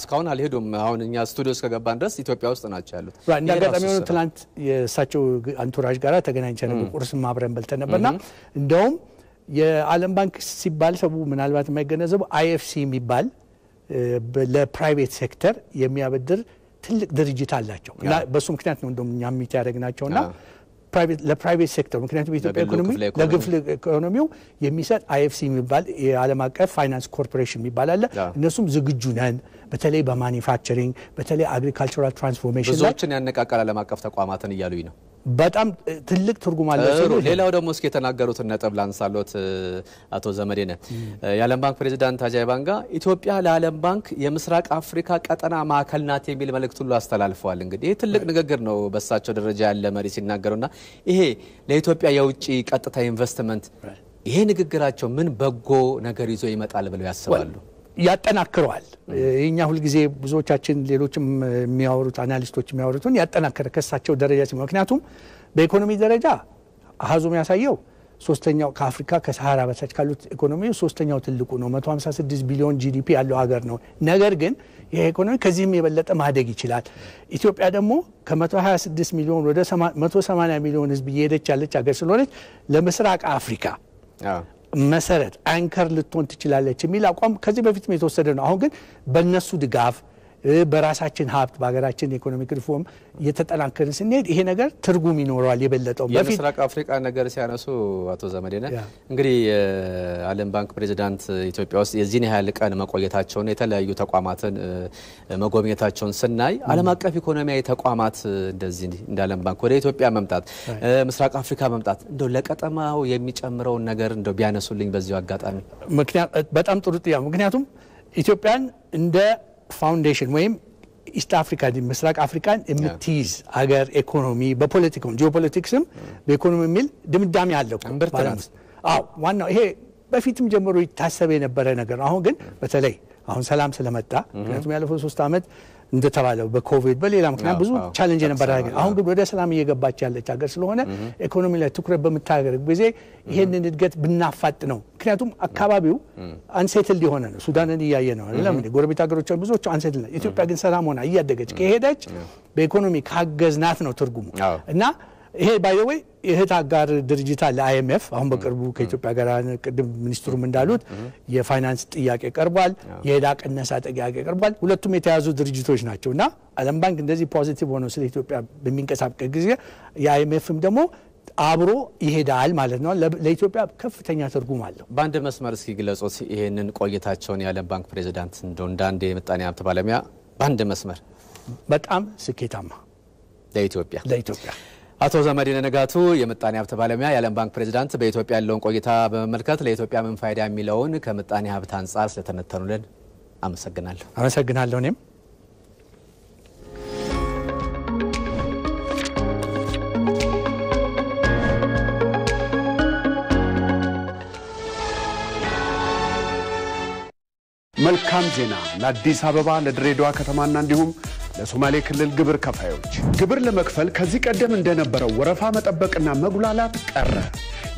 እስካሁን አልሄዱም። አሁን እኛ ስቱዲዮ እስከገባን ድረስ ኢትዮጵያ ውስጥ ናቸው ያሉት። እንደ አጋጣሚ ሆኖ ትናንት የእሳቸው አንቱራዥ ጋር ተገናኝተን ቁርስ ማብረን በልተን ነበርና እንደውም የዓለም ባንክ ሲባል ሰው ምናልባት የማይገነዘቡ አይኤፍሲ የሚባል ለፕራይቬት ሴክተር የሚያበድር ትልቅ ድርጅት አላቸው እና በእሱ ምክንያት ነው እንደውም እኛ ሚት ያደረግናቸውና ለፕራይቬት ሴክተር ምክንያቱም የኢትዮጵያ ኢኮኖሚ ለግፍል ኢኮኖሚው የሚሰጥ አይኤፍሲ የሚባል የዓለም አቀፍ ፋይናንስ ኮርፖሬሽን የሚባል አለ። እነሱም ዝግጁ ነን፣ በተለይ በማኒፋክቸሪንግ በተለይ አግሪካልቸራል ትራንስፎርሜሽን ላይ ብዙዎችን ያነቃቃል ዓለም አቀፍ ተቋማትን እያሉኝ ነው። በጣም ትልቅ ትርጉም አለው። ሌላው ደግሞ እስኪ የተናገሩትን ነጥብ ላንሳሎት። አቶ ዘመዴነ የዓለም ባንክ ፕሬዚዳንት አጃይ ባንጋ ኢትዮጵያ ለዓለም ባንክ የምስራቅ አፍሪካ ቀጠና ማዕከል ናት የሚል መልእክት ሁሉ አስተላልፈዋል። እንግዲህ ይህ ትልቅ ንግግር ነው በእሳቸው ደረጃ ያለ መሪ ሲናገሩና ይሄ ለኢትዮጵያ የውጭ ቀጥታ ኢንቨስትመንት ይሄ ንግግራቸው ምን በጎ ነገር ይዞ ይመጣል ብለው ያስባሉ? ያጠናክረዋል። እኛ ሁልጊዜ ብዙዎቻችን ሌሎችም የሚያወሩት አናሊስቶች የሚያወሩትን ያጠናከረ ከሳቸው ደረጃ ሲ ምክንያቱም በኢኮኖሚ ደረጃ አሀዙ የሚያሳየው ሶስተኛው ከአፍሪካ ከሰሃራ በታች ካሉት ኢኮኖሚ ሶስተኛው ትልቁ ነው። 156 ቢሊዮን ጂዲፒ ያለው ሀገር ነው። ነገር ግን ይህ ኢኮኖሚ ከዚህም የበለጠ ማደግ ይችላል። ኢትዮጵያ ደግሞ ከ126 ሚሊዮን ወደ 180 ሚሊዮን ህዝብ እየሄደች ያለች ሀገር ስለሆነች ለምስራቅ አፍሪካ መሰረት አንከር ልትሆን ትችላለች የሚል አቋም ከዚህ በፊትም የተወሰደ ነው። አሁን ግን በእነሱ ድጋፍ በራሳችን ሀብት በሀገራችን ኢኮኖሚክ ሪፎርም እየተጠናከርን ስንሄድ ይሄ ነገር ትርጉም ይኖረዋል። የበለጠው የምስራቅ አፍሪቃ ነገር ሲያነሱ አቶ ዘመዴነ እንግዲህ የዓለም ባንክ ፕሬዚዳንት ኢትዮጵያ ውስጥ የዚህን ያህል ቀን መቆየታቸውን የተለያዩ ተቋማትን መጎብኘታቸውን ስናይ ዓለም አቀፍ ኢኮኖሚያዊ ተቋማት እንደዚህ እንደ ዓለም ባንክ ወደ ኢትዮጵያ መምጣት ምስራቅ አፍሪካ መምጣት እንደው ለቀጠማው የሚጨምረውን ነገር እንደው ቢያነሱልኝ በዚሁ አጋጣሚ። በጣም ጥሩ ጥያ ምክንያቱም ኢትዮጵያን እንደ ፋውንዴሽን ወይም ኢስት አፍሪካ ምስራቅ አፍሪካን የምትይዝ አገር ኢኮኖሚ በፖለቲክም ጂኦፖለቲክስም በኢኮኖሚ የሚል ድምዳሜ አለው። አዎ ዋናው ይሄ በፊትም ጀምሮ ይታሰብ የነበረ ነገር አሁን ግን በተለይ አሁን ሰላም ስለመጣ ምክንያቱም ያለፈው ሶስት ዓመት እንደተባለው በኮቪድ በሌላ ምክንያት ብዙ ቻለንጅ የነበረ ሀገር አሁን ግን ወደ ሰላም እየገባች ያለች ሀገር ስለሆነ ኢኮኖሚ ላይ ትኩረት በምታደርግ ጊዜ ይሄንን እድገት ብናፋጥ ነው። ምክንያቱም አካባቢው አንሴትል የሆነ ነው። ሱዳንን እያየ ነው ለም ጎረቤት ሀገሮች ብዙዎቹ አንሴትል ነው። ኢትዮጵያ ግን ሰላም ሆና እያደገች ከሄደች በኢኮኖሚ ካገዝናት ነው ትርጉሙ እና ይሄ ባይወይ የእህት አጋር ድርጅት አለ አይኤምኤፍ። አሁን በቅርቡ ከኢትዮጵያ ጋር ቅድም ሚኒስትሩም እንዳሉት የፋይናንስ ጥያቄ ቀርቧል፣ የዕዳ ቅነሳ ጥያቄ ቀርቧል። ሁለቱም የተያዙ ድርጅቶች ናቸው እና ባንክ እንደዚህ ፖዚቲቭ ሆኖ ስለ ኢትዮጵያ በሚንቀሳቀስ ጊዜ የአይኤምኤፍም ደግሞ አብሮ ይሄዳል ማለት ነው። ለኢትዮጵያ ከፍተኛ ትርጉም አለው። በአንድ መስመር እስኪ ግለጾት ይህንን ቆይታቸውን የአለም ባንክ ፕሬዚዳንት እንደው እንደ አንድ የምጣኔ ሀብት ባለሙያ በአንድ መስመር በጣም ስኬታማ ለኢትዮጵያ ለኢትዮጵያ አቶ ዘመዲነ ንጋቱ የምጣኔ ሀብት ባለሙያ የዓለም ባንክ ፕሬዚዳንት፣ በኢትዮጵያ ያለውን ቆይታ በመመልከት ለኢትዮጵያ ምን ፋይዳ የሚለውን ከምጣኔ ሀብት አንጻር ስለተነተኑልን አመሰግናለሁ። አመሰግናለሁ እኔም መልካም ዜና ለአዲስ አበባ ለድሬዳዋ ከተማና እንዲሁም ለሶማሌ ክልል ግብር ከፋዮች ግብር ለመክፈል ከዚህ ቀደም እንደነበረው ወረፋ መጠበቅና መጉላላት ቀረ።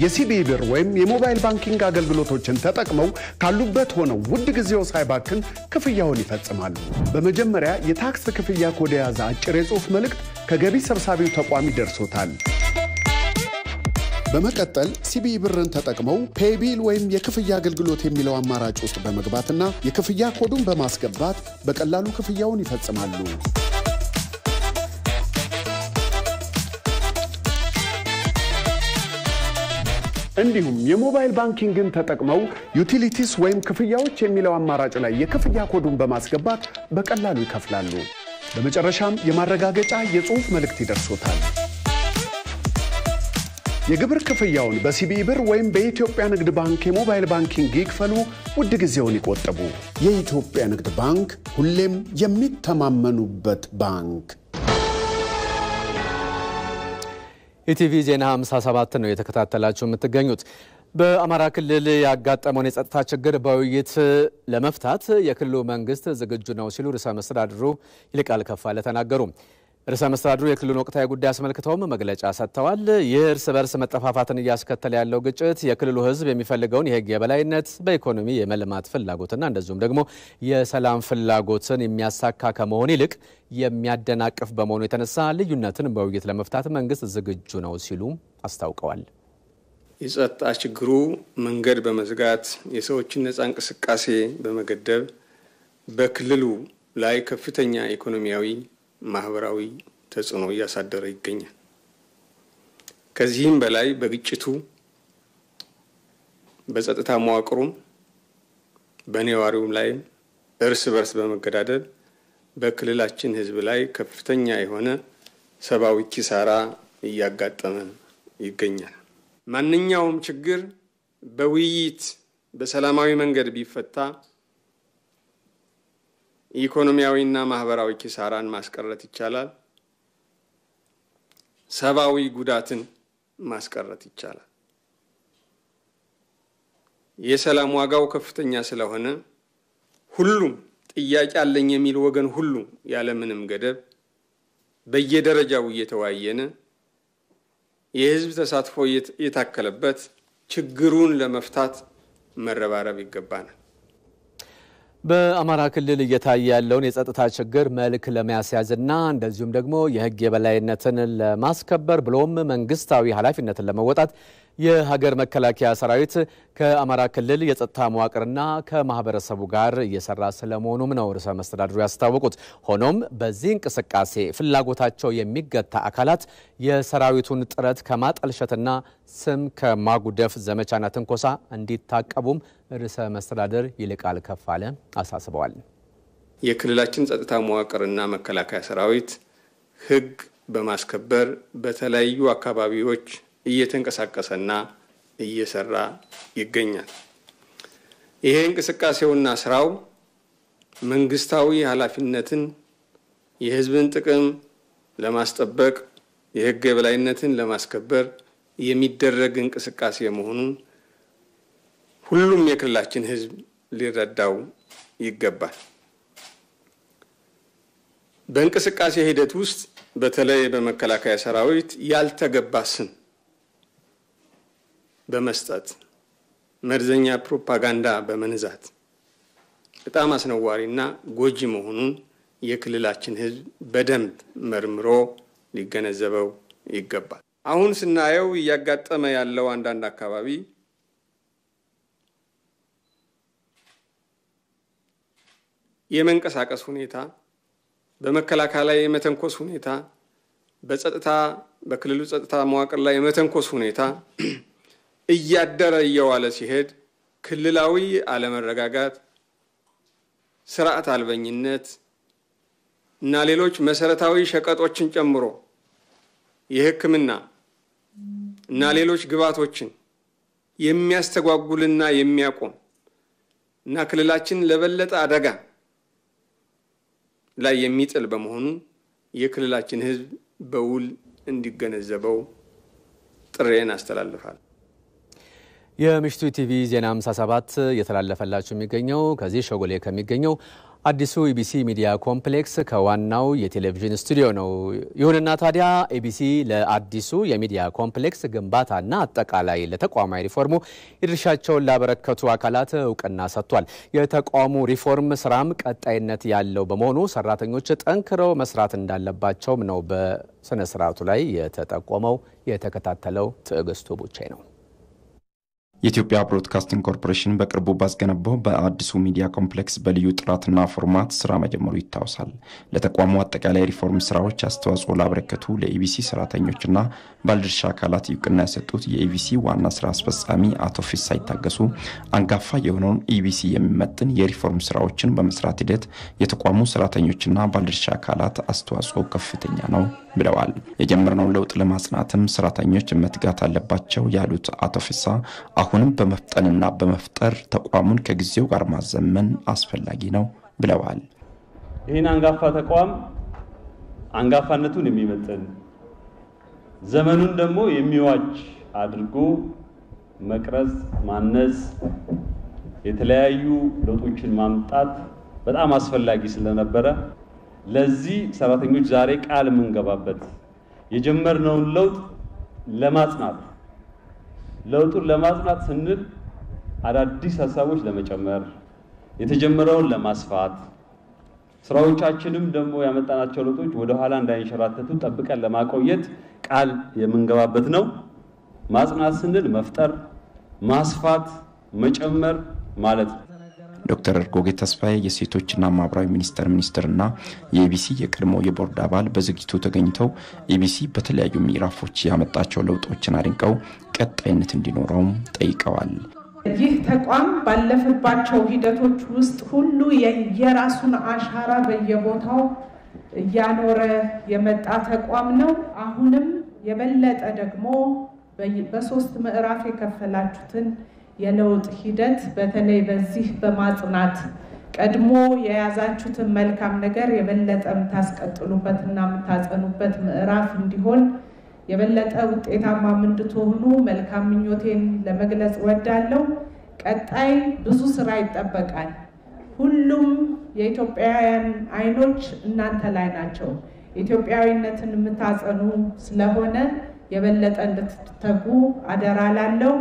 የሲቢኢ ብር ወይም የሞባይል ባንኪንግ አገልግሎቶችን ተጠቅመው ካሉበት ሆነው ውድ ጊዜው ሳይባክን ክፍያውን ይፈጽማሉ። በመጀመሪያ የታክስ ክፍያ ኮድ የያዘ አጭር የጽሑፍ መልእክት ከገቢ ሰብሳቢው ተቋም ይደርሶታል። በመቀጠል ሲቢኢ ብርን ተጠቅመው ፔቢል ወይም የክፍያ አገልግሎት የሚለው አማራጭ ውስጥ በመግባትና የክፍያ ኮዱን በማስገባት በቀላሉ ክፍያውን ይፈጽማሉ። እንዲሁም የሞባይል ባንኪንግን ተጠቅመው ዩቲሊቲስ ወይም ክፍያዎች የሚለው አማራጭ ላይ የክፍያ ኮዱን በማስገባት በቀላሉ ይከፍላሉ። በመጨረሻም የማረጋገጫ የጽሑፍ መልእክት ይደርሶታል። የግብር ክፍያውን በሲቢኢ ብር ወይም በኢትዮጵያ ንግድ ባንክ የሞባይል ባንኪንግ ይክፈሉ። ውድ ጊዜውን ይቆጥቡ። የኢትዮጵያ ንግድ ባንክ ሁሌም የሚተማመኑበት ባንክ። ኢቲቪ ዜና 57 ነው የተከታተላችሁ የምትገኙት። በአማራ ክልል ያጋጠመውን የጸጥታ ችግር በውይይት ለመፍታት የክልሉ መንግስት ዝግጁ ነው ሲሉ ርዕሰ መስተዳድሩ ይልቃል ከፋለ ተናገሩ። ርዕሰ መስተዳድሩ የክልሉን ወቅታዊ ጉዳይ አስመልክተውም መግለጫ ሰጥተዋል። ይህ እርስ በርስ መጠፋፋትን እያስከተለ ያለው ግጭት የክልሉ ሕዝብ የሚፈልገውን የህግ የበላይነት በኢኮኖሚ የመልማት ፍላጎትና እንደዚሁም ደግሞ የሰላም ፍላጎትን የሚያሳካ ከመሆን ይልቅ የሚያደናቅፍ በመሆኑ የተነሳ ልዩነትን በውይይት ለመፍታት መንግስት ዝግጁ ነው ሲሉ አስታውቀዋል። የጸጥታ ችግሩ መንገድ በመዝጋት የሰዎችን ነፃ እንቅስቃሴ በመገደብ በክልሉ ላይ ከፍተኛ ኢኮኖሚያዊ ማህበራዊ ተጽዕኖ እያሳደረ ይገኛል። ከዚህም በላይ በግጭቱ በጸጥታ መዋቅሩም በነዋሪውም ላይ እርስ በርስ በመገዳደል በክልላችን ህዝብ ላይ ከፍተኛ የሆነ ሰብአዊ ኪሳራ እያጋጠመ ይገኛል። ማንኛውም ችግር በውይይት በሰላማዊ መንገድ ቢፈታ ኢኮኖሚያዊና ማህበራዊ ኪሳራን ማስቀረት ይቻላል። ሰብአዊ ጉዳትን ማስቀረት ይቻላል። የሰላም ዋጋው ከፍተኛ ስለሆነ ሁሉም ጥያቄ አለኝ የሚል ወገን ሁሉ ያለምንም ገደብ በየደረጃው እየተወያየነ የህዝብ ተሳትፎ የታከለበት ችግሩን ለመፍታት መረባረብ ይገባናል። በአማራ ክልል እየታየ ያለውን የጸጥታ ችግር መልክ ለማስያዝና እንደዚሁም ደግሞ የሕግ የበላይነትን ለማስከበር ብሎም መንግስታዊ ኃላፊነትን ለመወጣት የሀገር መከላከያ ሰራዊት ከአማራ ክልል የጸጥታ መዋቅርና ከማህበረሰቡ ጋር እየሰራ ስለመሆኑም ነው ርዕሰ መስተዳድሩ ያስታወቁት። ሆኖም በዚህ እንቅስቃሴ ፍላጎታቸው የሚገታ አካላት የሰራዊቱን ጥረት ከማጠልሸትና ስም ከማጉደፍ ዘመቻና ትንኮሳ እንዲታቀቡም ርዕሰ መስተዳደር ይልቃል ከፋለ አሳስበዋል። የክልላችን ጸጥታ መዋቅርና መከላከያ ሰራዊት ህግ በማስከበር በተለያዩ አካባቢዎች እየተንቀሳቀሰና እየሰራ ይገኛል። ይሄ እንቅስቃሴውና ስራው መንግስታዊ ኃላፊነትን፣ የህዝብን ጥቅም ለማስጠበቅ፣ የህግ የበላይነትን ለማስከበር የሚደረግ እንቅስቃሴ መሆኑን ሁሉም የክልላችን ህዝብ ሊረዳው ይገባል። በእንቅስቃሴ ሂደት ውስጥ በተለይ በመከላከያ ሰራዊት ያልተገባ ስም በመስጠት መርዘኛ ፕሮፓጋንዳ በመንዛት በጣም አስነዋሪና ጎጂ መሆኑን የክልላችን ህዝብ በደንብ መርምሮ ሊገነዘበው ይገባል። አሁን ስናየው እያጋጠመ ያለው አንዳንድ አካባቢ የመንቀሳቀስ ሁኔታ፣ በመከላከያ ላይ የመተንኮስ ሁኔታ፣ በጸጥታ በክልሉ ጸጥታ መዋቅር ላይ የመተንኮስ ሁኔታ እያደረ እየዋለ ሲሄድ ክልላዊ አለመረጋጋት፣ ስርዓት አልበኝነት እና ሌሎች መሰረታዊ ሸቀጦችን ጨምሮ የሕክምና እና ሌሎች ግብዓቶችን የሚያስተጓጉልና የሚያቆም እና ክልላችን ለበለጠ አደጋ ላይ የሚጥል በመሆኑ የክልላችን ህዝብ በውል እንዲገነዘበው ጥሬን አስተላልፋል። የምሽቱ ቲቪ ዜና 57 እየተላለፈላችሁ የሚገኘው ከዚህ ሸጎሌ ከሚገኘው አዲሱ ኢቢሲ ሚዲያ ኮምፕሌክስ ከዋናው የቴሌቪዥን ስቱዲዮ ነው። ይሁንና ታዲያ ኢቢሲ ለአዲሱ የሚዲያ ኮምፕሌክስ ግንባታና አጠቃላይ ለተቋማዊ ሪፎርሙ የድርሻቸውን ላበረከቱ አካላት እውቅና ሰጥቷል። የተቋሙ ሪፎርም ስራም ቀጣይነት ያለው በመሆኑ ሰራተኞች ጠንክረው መስራት እንዳለባቸውም ነው በስነ ስርዓቱ ላይ የተጠቆመው። የተከታተለው ትዕግስቱ ቡቻይ ነው። የኢትዮጵያ ብሮድካስቲንግ ኮርፖሬሽን በቅርቡ ባስገነባው በአዲሱ ሚዲያ ኮምፕሌክስ በልዩ ጥራትና ፎርማት ስራ መጀመሩ ይታወሳል። ለተቋሙ አጠቃላይ ሪፎርም ስራዎች አስተዋጽኦ ላበረከቱ ለኢቢሲ ሰራተኞችና ባለድርሻ አካላት እውቅና የሰጡት የኢቢሲ ዋና ስራ አስፈጻሚ አቶ ፊሳ ይታገሱ አንጋፋ የሆነውን ኢቢሲ የሚመጥን የሪፎርም ስራዎችን በመስራት ሂደት የተቋሙ ሰራተኞችና ባለድርሻ አካላት አስተዋጽኦ ከፍተኛ ነው ብለዋል። የጀመርነውን ለውጥ ለማጽናትም ሰራተኞች መትጋት አለባቸው ያሉት አቶ ፊሳ አሁንም በመፍጠንና በመፍጠር ተቋሙን ከጊዜው ጋር ማዘመን አስፈላጊ ነው ብለዋል። ይህን አንጋፋ ተቋም አንጋፋነቱን የሚመጥን ዘመኑን ደግሞ የሚዋጅ አድርጎ መቅረጽ፣ ማነጽ፣ የተለያዩ ለውጦችን ማምጣት በጣም አስፈላጊ ስለነበረ ለዚህ ሰራተኞች ዛሬ ቃል የምንገባበት የጀመርነውን ለውጥ ለማጽናት ለውጡን ለማጽናት ስንል አዳዲስ ሀሳቦች ለመጨመር የተጀመረውን ለማስፋት ስራዎቻችንም ደግሞ ያመጣናቸው ለውጦች ወደኋላ እንዳይንሸራተቱ ጠብቀን ለማቆየት ቃል የምንገባበት ነው። ማጽናት ስንል መፍጠር፣ ማስፋት፣ መጨመር ማለት ነው። ዶክተር እርጎጌ ተስፋዬ የሴቶችና ማህበራዊ ሚኒስቴር ሚኒስትርና የኢቢሲ የቀድሞ የቦርድ አባል በዝግጅቱ ተገኝተው ኢቢሲ በተለያዩ ምዕራፎች ያመጣቸው ለውጦችን አድንቀው ቀጣይነት እንዲኖረውም ጠይቀዋል። ይህ ተቋም ባለፈባቸው ሂደቶች ውስጥ ሁሉ የራሱን አሻራ በየቦታው እያኖረ የመጣ ተቋም ነው። አሁንም የበለጠ ደግሞ በሶስት ምዕራፍ የከፈላችሁትን የለውጥ ሂደት በተለይ በዚህ በማጽናት ቀድሞ የያዛችሁትን መልካም ነገር የበለጠ የምታስቀጥሉበት እና የምታጸኑበት ምዕራፍ እንዲሆን የበለጠ ውጤታማ እንድትሆኑ መልካም ምኞቴን ለመግለጽ እወዳለሁ። ቀጣይ ብዙ ስራ ይጠበቃል። ሁሉም የኢትዮጵያውያን አይኖች እናንተ ላይ ናቸው። ኢትዮጵያዊነትን የምታጸኑ ስለሆነ የበለጠ እንድትተጉ አደራ ላለው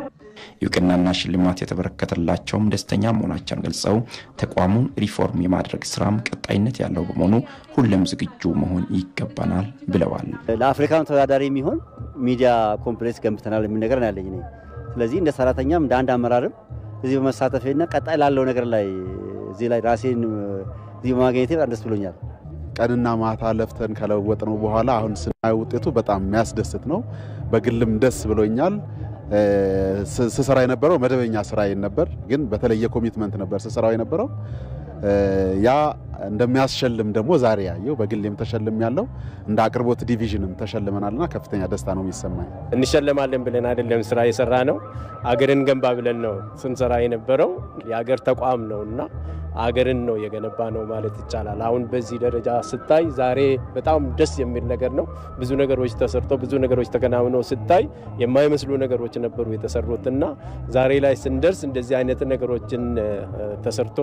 እውቅናና ሽልማት የተበረከተላቸውም ደስተኛ መሆናቸውን ገልጸው ተቋሙን ሪፎርም የማድረግ ስራም ቀጣይነት ያለው በመሆኑ ሁሉም ዝግጁ መሆን ይገባናል ብለዋል። ለአፍሪካኑ ተወዳዳሪ የሚሆን ሚዲያ ኮምፕሌክስ ገንብተናል የሚል ነገር ያለኝ እኔ። ስለዚህ እንደ ሰራተኛም እንደ አንድ አመራርም እዚህ በመሳተፌና ቀጣይ ላለው ነገር ላይ እዚህ ላይ ራሴን እዚህ በማግኘቴ በጣም ደስ ብሎኛል። ቀንና ማታ ለፍተን ከለወጥነው በኋላ አሁን ስናየው ውጤቱ በጣም የሚያስደስት ነው። በግልም ደስ ብሎኛል። ስሰራ የነበረው መደበኛ ስራዬን ነበር፣ ግን በተለየ ኮሚትመንት ነበር ስሰራው የነበረው። ያ እንደሚያስሸልም ደግሞ ዛሬ ያየው በግሌም ተሸልም ያለው እንደ አቅርቦት ዲቪዥንም ተሸልመናልና ከፍተኛ ደስታ ነው የሚሰማኝ። እንሸለማለን ብለን አይደለም ስራ የሰራ ነው፣ አገርን ገንባ ብለን ነው ስንሰራ የነበረው። የአገር ተቋም ነውና አገርን ነው የገነባ ነው ማለት ይቻላል። አሁን በዚህ ደረጃ ስታይ ዛሬ በጣም ደስ የሚል ነገር ነው። ብዙ ነገሮች ተሰርቶ ብዙ ነገሮች ተከናውነው ስታይ የማይመስሉ ነገሮች ነበሩ የተሰሩት እና ዛሬ ላይ ስንደርስ እንደዚህ አይነት ነገሮችን ተሰርቶ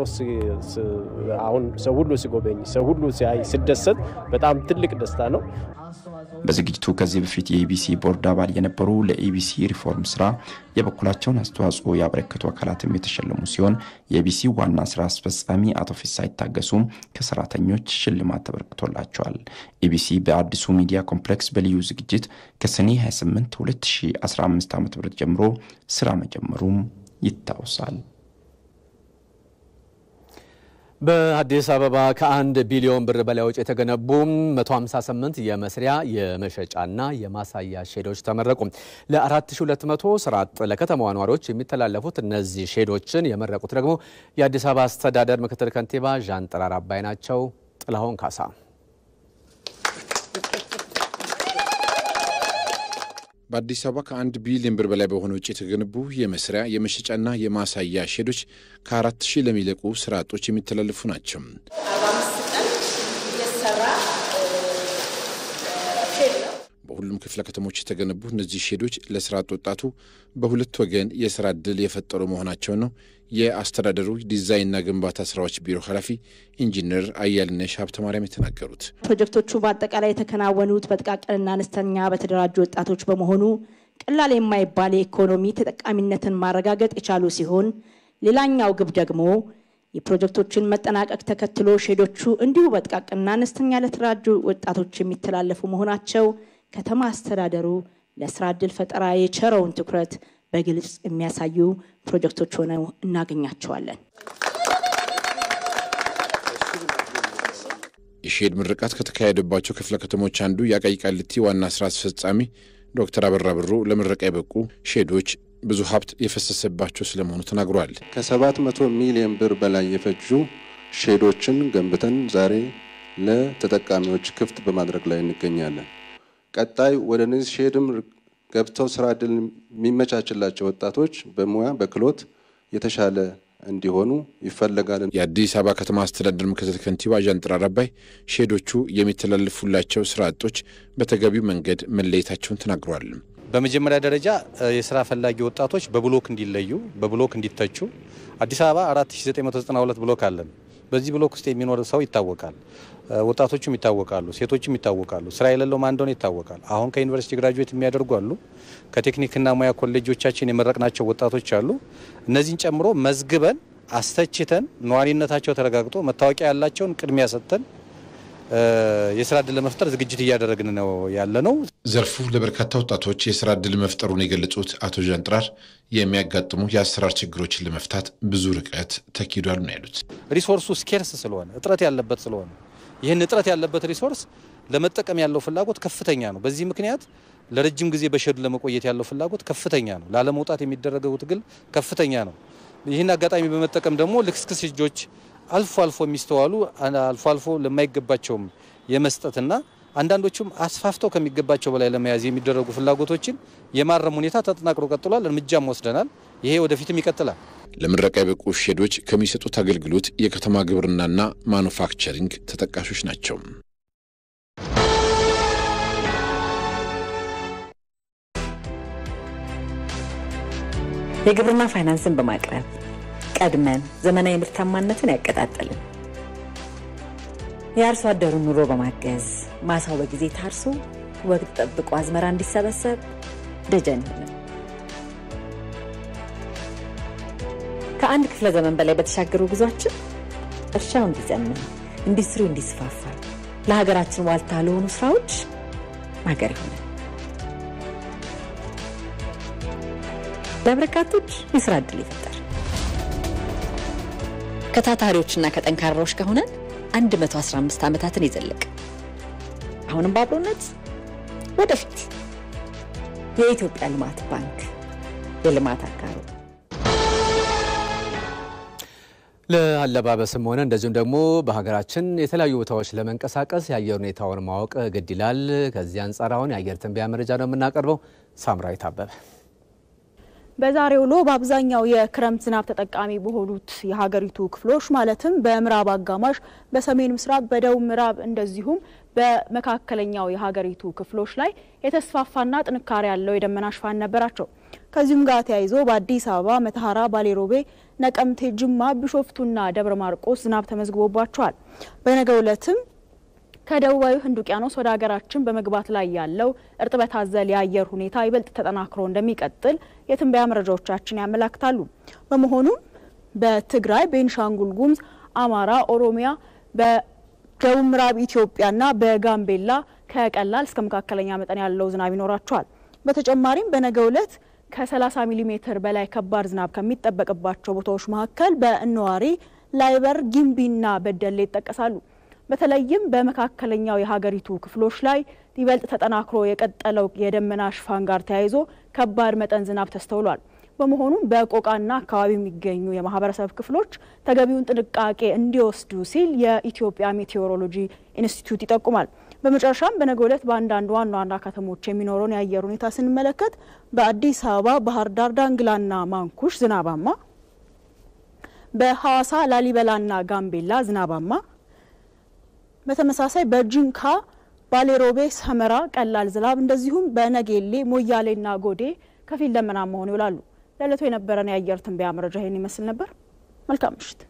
አሁን ሰው ሁሉ ሲጎበኝ፣ ሰው ሁሉ ሲያይ፣ ሲደሰት በጣም ትልቅ ደስታ ነው። በዝግጅቱ ከዚህ በፊት የኢቢሲ ቦርድ አባል የነበሩ ለኢቢሲ ሪፎርም ስራ የበኩላቸውን አስተዋጽኦ ያበረከቱ አካላትም የተሸለሙ ሲሆን የኢቢሲ ዋና ስራ አስፈጻሚ አቶ ፊሳ ይታገሱም ከሰራተኞች ሽልማት ተበርክቶላቸዋል። ኢቢሲ በአዲሱ ሚዲያ ኮምፕሌክስ በልዩ ዝግጅት ከሰኔ 28 2015 ዓ ም ጀምሮ ስራ መጀመሩም ይታወሳል። በአዲስ አበባ ከአንድ ቢሊዮን ብር በላይ ወጪ የተገነቡ 158 የመስሪያ የመሸጫና የማሳያ ሼዶች ተመረቁ። ለ4200 ስራ አጥ ለከተማዋ ነዋሪዎች የሚተላለፉት እነዚህ ሼዶችን የመረቁት ደግሞ የአዲስ አበባ አስተዳደር ምክትል ከንቲባ ዣን ጥራር አባይ ናቸው። ጥላሁን ካሳ በአዲስ አበባ ከአንድ ቢሊዮን ብር በላይ በሆነ ውጭ የተገነቡ የመስሪያ የመሸጫና የማሳያ ሼዶች ከአራት ሺህ ለሚለቁ ስራ አጦች የሚተላለፉ ናቸው። በሁሉም ክፍለ ከተሞች የተገነቡ እነዚህ ሼዶች ለስራ አጥ ወጣቱ በሁለት ወገን የስራ እድል የፈጠሩ መሆናቸውን ነው የአስተዳደሩ ዲዛይንና ግንባታ ስራዎች ቢሮ ኃላፊ ኢንጂነር አያልነሽ ማርያም የተናገሩት። ፕሮጀክቶቹ በአጠቃላይ የተከናወኑት በጥቃቅንና አነስተኛ በተደራጁ ወጣቶች በመሆኑ ቀላል የማይባል የኢኮኖሚ ተጠቃሚነትን ማረጋገጥ የቻሉ ሲሆን ሌላኛው ግብ ደግሞ የፕሮጀክቶችን መጠናቀቅ ተከትሎ ሼዶቹ እንዲሁ በጥቃቅንና አነስተኛ ለተደራጁ ወጣቶች የሚተላለፉ መሆናቸው ከተማ አስተዳደሩ ለስራ ዕድል ፈጠራ የቸረውን ትኩረት በግልጽ የሚያሳዩ ፕሮጀክቶች ሆነው እናገኛቸዋለን። የሼድ ምርቃት ከተካሄደባቸው ክፍለ ከተሞች አንዱ የአቃቂ ቃሊቲ ዋና ስራ አስፈጻሚ ዶክተር አበራ ብሩ ለምረቃ የበቁ ሼዶች ብዙ ሀብት የፈሰሰባቸው ስለመሆኑ ተናግሯል። ከሰባት መቶ ሚሊዮን ብር በላይ የፈጁ ሼዶችን ገንብተን ዛሬ ለተጠቃሚዎች ክፍት በማድረግ ላይ እንገኛለን። ቀጣይ ወደ እነዚህ ሼድም ገብተው ስራ እድል የሚመቻችላቸው ወጣቶች በሙያ በክሎት የተሻለ እንዲሆኑ ይፈለጋል። የአዲስ አበባ ከተማ አስተዳደር ምክትል ከንቲባ ዣንጥራ ረባይ ሼዶቹ የሚተላልፉላቸው ስራ አጦች በተገቢው መንገድ መለየታቸውን ተናግረዋል። በመጀመሪያ ደረጃ የስራ ፈላጊ ወጣቶች በብሎክ እንዲለዩ፣ በብሎክ እንዲተቹ አዲስ አበባ 4992 ብሎክ አለን። በዚህ ብሎክ ውስጥ የሚኖር ሰው ይታወቃል። ወጣቶቹም ይታወቃሉ፣ ሴቶችም ይታወቃሉ፣ ስራ የሌለው ማን እንደሆነ ይታወቃል። አሁን ከዩኒቨርሲቲ ግራጁዌት የሚያደርጉ አሉ፣ ከቴክኒክና ሙያ ኮሌጆቻችን የመረቅናቸው ወጣቶች አሉ። እነዚህን ጨምሮ መዝግበን አስተችተን ነዋሪነታቸው ተረጋግጦ መታወቂያ ያላቸውን ቅድሚያ ሰጥተን የስራ እድል ለመፍጠር ዝግጅት እያደረግን ነው ያለ ነው። ዘርፉ ለበርካታ ወጣቶች የስራ እድል መፍጠሩን የገለጹት አቶ ጃንጥራር የሚያጋጥሙ የአሰራር ችግሮችን ለመፍታት ብዙ ርቀት ተኪዷል ነው ያሉት። ሪሶርሱ ስኬርስ ስለሆነ እጥረት ያለበት ስለሆነ ይህን እጥረት ያለበት ሪሶርስ ለመጠቀም ያለው ፍላጎት ከፍተኛ ነው። በዚህ ምክንያት ለረጅም ጊዜ በሸዱ ለመቆየት ያለው ፍላጎት ከፍተኛ ነው። ላለመውጣት የሚደረገው ትግል ከፍተኛ ነው። ይህን አጋጣሚ በመጠቀም ደግሞ ልክስክስ እጆች አልፎ አልፎ የሚስተዋሉ አልፎ አልፎ ለማይገባቸውም የመስጠትና አንዳንዶቹም አስፋፍተው ከሚገባቸው በላይ ለመያዝ የሚደረጉ ፍላጎቶችን የማረም ሁኔታ ተጠናክሮ ቀጥሏል። እርምጃም ወስደናል። ይሄ ወደፊትም ይቀጥላል። ለምረቃ የበቁ ሼዶች ከሚሰጡት አገልግሎት የከተማ ግብርናና ማኑፋክቸሪንግ ተጠቃሾች ናቸው። የግብርና ፋይናንስን በማቅረብ ቀድመን ዘመናዊ ምርታማነትን ያቀጣጠልን የአርሶ አደሩን ኑሮ በማገዝ ማሳው በጊዜ ታርሶ ወቅት ጠብቆ አዝመራ እንዲሰበሰብ ደጀን ከአንድ ክፍለ ዘመን በላይ በተሻገሩ ጉዟችን እርሻው እንዲጸምም ኢንዱስትሪ እንዲስፋፋ፣ ለሀገራችን ዋልታ ለሆኑ ስራዎች ማገር ይሆነ ለበርካቶች የስራ ዕድል ይፈጥራል። ከታታሪዎችና ከጠንካራዎች ከሆነ 115 ዓመታትን ይዘልቅ። አሁንም በአብሮነት ወደፊት የኢትዮጵያ ልማት ባንክ የልማት አጋሩ ለአለባበስም ሆነ እንደዚሁም ደግሞ በሀገራችን የተለያዩ ቦታዎች ለመንቀሳቀስ የአየር ሁኔታውን ማወቅ ግድ ይላል። ከዚህ አንጻር አሁን የአየር ትንበያ መረጃ ነው የምናቀርበው። ሳምራዊት አበበ በዛሬው ውሎ በአብዛኛው የክረምት ዝናብ ተጠቃሚ በሆኑት የሀገሪቱ ክፍሎች ማለትም በምዕራብ አጋማሽ፣ በሰሜን ምስራቅ፣ በደቡብ ምዕራብ እንደዚሁም በመካከለኛው የሀገሪቱ ክፍሎች ላይ የተስፋፋና ጥንካሬ ያለው የደመና ሽፋን ነበራቸው። ከዚሁም ጋር ተያይዞ በአዲስ አበባ፣ መተሐራ፣ ባሌሮቤ፣ ነቀምቴ፣ ጅማ፣ ቢሾፍቱና ደብረ ማርቆስ ዝናብ ተመዝግቦባቸዋል። በነገው ዕለትም ከደቡባዊ ህንድ ውቅያኖስ ወደ ሀገራችን በመግባት ላይ ያለው እርጥበት አዘል የአየር ሁኔታ ይበልጥ ተጠናክሮ እንደሚቀጥል የትንበያ መረጃዎቻችን ያመላክታሉ። በመሆኑም በትግራይ፣ ቤንሻንጉል ጉምዝ አማራ፣ ኦሮሚያ፣ በደቡብ ምዕራብ ኢትዮጵያና በጋምቤላ ከቀላል እስከ መካከለኛ መጠን ያለው ዝናብ ይኖራቸዋል። በተጨማሪም በነገ ዕለት ከ30 ሚሊሜትር በላይ ከባድ ዝናብ ከሚጠበቅባቸው ቦታዎች መካከል በእነዋሪ ላይበር፣ ጊምቢና በደሌ ይጠቀሳሉ። በተለይም በመካከለኛው የሀገሪቱ ክፍሎች ላይ ይበልጥ ተጠናክሮ የቀጠለው የደመና ሽፋን ጋር ተያይዞ ከባድ መጠን ዝናብ ተስተውሏል። በመሆኑም በቆቃና አካባቢ የሚገኙ የማህበረሰብ ክፍሎች ተገቢውን ጥንቃቄ እንዲወስዱ ሲል የኢትዮጵያ ሜቴዎሮሎጂ ኢንስቲትዩት ይጠቁማል። በመጨረሻም በነገው ዕለት በአንዳንድ ዋና ዋና ከተሞች የሚኖረውን የአየር ሁኔታ ስንመለከት በአዲስ አበባ፣ ባህር ዳር፣ ዳንግላና ማንኩሽ ዝናባማ፣ በሐዋሳ ላሊበላና ጋምቤላ ዝናባማ በተመሳሳይ በጂንካ ባሌሮቤ፣ ሰመራ ቀላል ዝናብ እንደዚሁም በነጌሌ ሞያሌና ጎዴ ከፊል ደመናማ መሆኑ ይውላሉ። ለዕለቱ የነበረን የአየር ትንበያ መረጃ ይህን ይመስል ነበር። መልካም ምሽት።